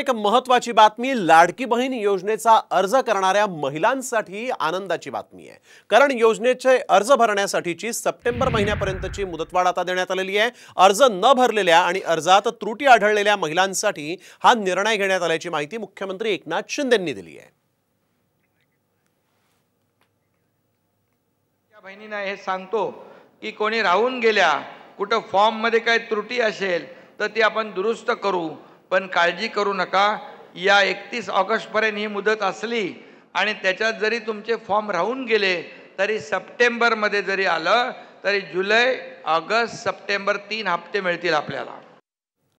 एक महत्वाची बातमी लाडकी बहीण योजनेचा अर्ज करणाऱ्या महिलांसाठी आनंदाची बातमी आहे कारण योजनेचे अर्ज भरण्यासाठीची सप्टेंबर महिन्यापर्यंतची मुदतवाढ आता देण्यात आलेली आहे अर्ज न भरलेल्या आणि अर्जात त्रुटी आढळलेल्या महिलांसाठी हा निर्णय घेण्यात आल्याची माहिती मुख्यमंत्री एकनाथ शिंदेंनी दिली आहे बहिणीना हे सांगतो की कोणी राहून गेल्या कुठं फॉर्ममध्ये काही त्रुटी असेल तर ती आपण दुरुस्त करू पण काळजी करू नका या एकतीस ऑगस्टपर्यंत ही मुदत असली आणि त्याच्यात जरी तुमचे फॉर्म राहून गेले तरी सप्टेंबरमध्ये जरी आलं तरी जुलै ऑगस्ट सप्टेंबर तीन हप्ते मिळतील आपल्याला